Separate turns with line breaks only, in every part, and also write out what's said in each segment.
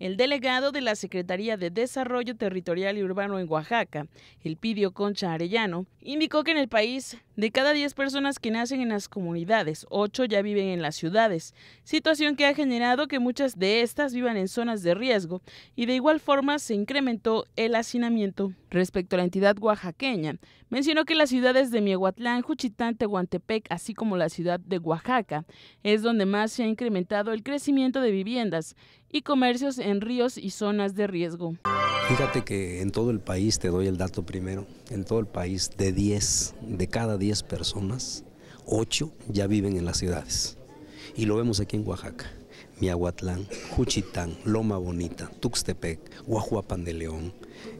El delegado de la Secretaría de Desarrollo Territorial y Urbano en Oaxaca, Elpidio Concha Arellano, indicó que en el país de cada 10 personas que nacen en las comunidades, 8 ya viven en las ciudades, situación que ha generado que muchas de estas vivan en zonas de riesgo y de igual forma se incrementó el hacinamiento. Respecto a la entidad oaxaqueña, mencionó que las ciudades de Miehuatlán, Juchitán, Tehuantepec, así como la ciudad de Oaxaca, es donde más se ha incrementado el crecimiento de viviendas y comercios en ríos y zonas de riesgo.
Fíjate que en todo el país, te doy el dato primero, en todo el país de 10, de cada 10 personas, 8 ya viven en las ciudades. Y lo vemos aquí en Oaxaca, Miahuatlán, Juchitán, Loma Bonita, Tuxtepec, Guajuapan de León.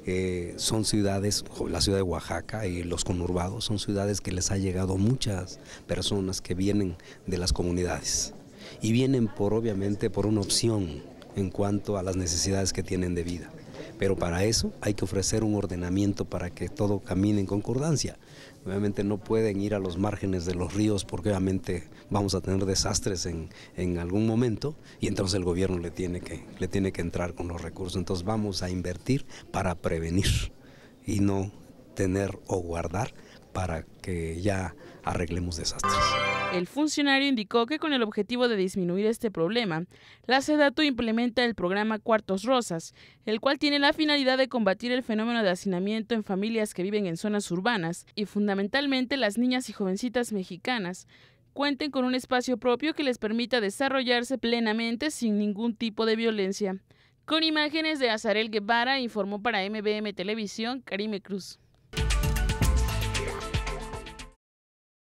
Eh, son ciudades, la ciudad de Oaxaca y los conurbados, son ciudades que les ha llegado muchas personas que vienen de las comunidades. Y vienen por, obviamente, por una opción en cuanto a las necesidades que tienen de vida. Pero para eso hay que ofrecer un ordenamiento para que todo camine en concordancia. Obviamente no pueden ir a los márgenes de los ríos porque obviamente vamos a tener desastres en, en algún momento y entonces el gobierno le tiene, que, le tiene que entrar con los recursos. Entonces vamos a invertir para prevenir y no tener o guardar para que ya arreglemos desastres.
El funcionario indicó que con el objetivo de disminuir este problema, la SEDATU implementa el programa Cuartos Rosas, el cual tiene la finalidad de combatir el fenómeno de hacinamiento en familias que viven en zonas urbanas y fundamentalmente las niñas y jovencitas mexicanas cuenten con un espacio propio que les permita desarrollarse plenamente sin ningún tipo de violencia. Con imágenes de Azarel Guevara informó para MBM Televisión Karime Cruz.